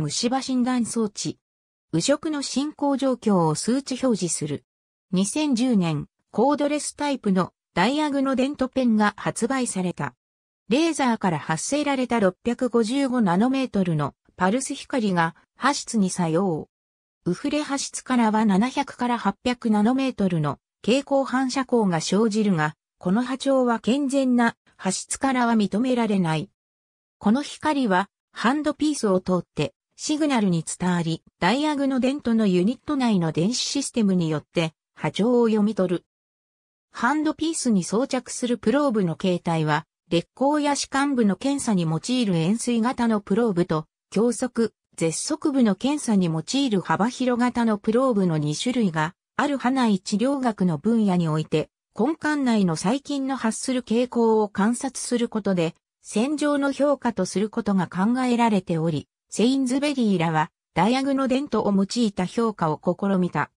虫歯診断装置。右色の進行状況を数値表示する。2010年、コードレスタイプのダイアグノデントペンが発売された。レーザーから発せられた655ナノメートルのパルス光が破質に作用。ウフレ破質からは700から800ナノメートルの蛍光反射光が生じるが、この波長は健全な破質からは認められない。この光はハンドピースを通ってシグナルに伝わり、ダイアグのントのユニット内の電子システムによって波長を読み取る。ハンドピースに装着するプローブの形態は、劣行や歯間部の検査に用いる円錐型のプローブと、強速、絶速部の検査に用いる幅広型のプローブの2種類が、ある派内治療学の分野において、根幹内の細菌の発する傾向を観察することで、戦場の評価とすることが考えられており、セインズベリーらは、ダイアグノデントを用いた評価を試みた。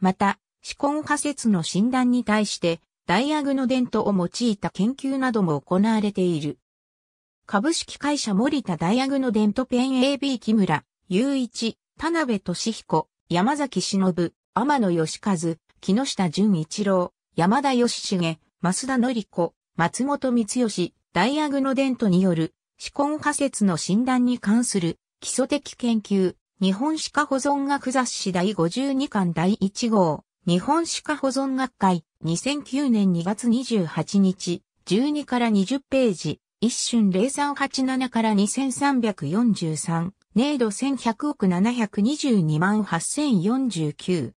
また、思根仮説の診断に対して、ダイアグノデントを用いた研究なども行われている。株式会社森田ダイアグノデントペン AB 木村、雄一、田辺俊彦、山崎忍、天野義和、木下淳一郎、山田義重、増田紀子、松本光義、ダイアグノデントによる、思根仮説の診断に関する基礎的研究、日本歯科保存学雑誌第52巻第1号、日本歯科保存学会、2009年2月28日、12から20ページ、一瞬0387から2343、ネ度ド1100億722万8049。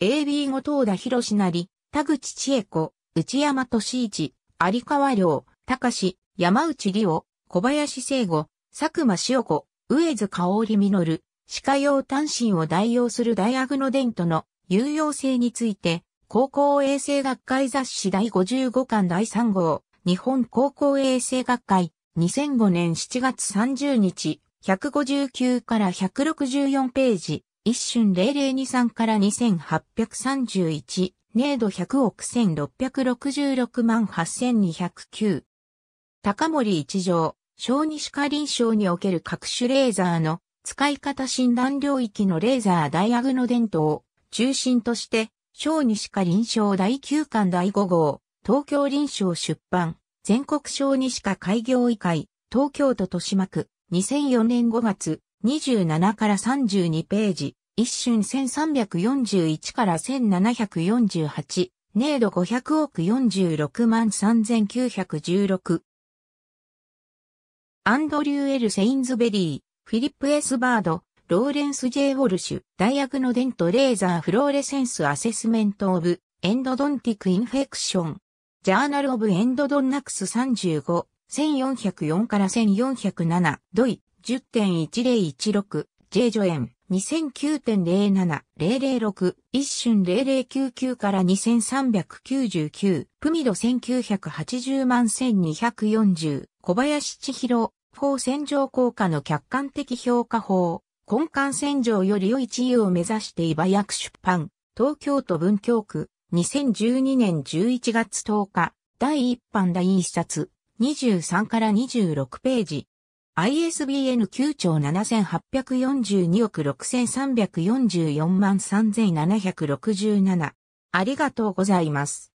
AB 後藤田博士なり、田口千恵子、内山俊一、有川良、高志、山内里夫、小林聖吾、佐久間塩子、上津香織実、歯科用単身を代用する大アグノデントの有用性について、高校衛生学会雑誌第55巻第3号、日本高校衛生学会、2005年7月30日、159から164ページ、一瞬0023から2831、ネード100億1666万8209。高森一条、小児歯科臨床における各種レーザーの使い方診断領域のレーザーダイアグノデントを中心として、小児歯科臨床第9巻第5号、東京臨床出版、全国小児歯科開業医会、東京都豊島区、2004年5月、27から32ページ、一瞬1341から1748、ネード500億46万3916、アンドリュー・エル・セインズベリー、フィリップ・エスバード、ローレンス・ジェイ・ウォルシュ、大学のデント・レーザー・フローレセンス・アセスメント・オブ、エンドドンティック・インフェクション、ジャーナル・オブ・エンドドンナクス35、1404から1407、ドイ、10.1016、ジェイ・ジョエン、2009.07006、一瞬0099から2399、プミド1980万1240、小林千尋、法洗浄効果の客観的評価法、根幹洗浄より良い地位を目指してイバ役出版、東京都文京区、2012年11月10日、第1版第1冊、23から26ページ。ISBN 9兆7842億6344万3767。ありがとうございます。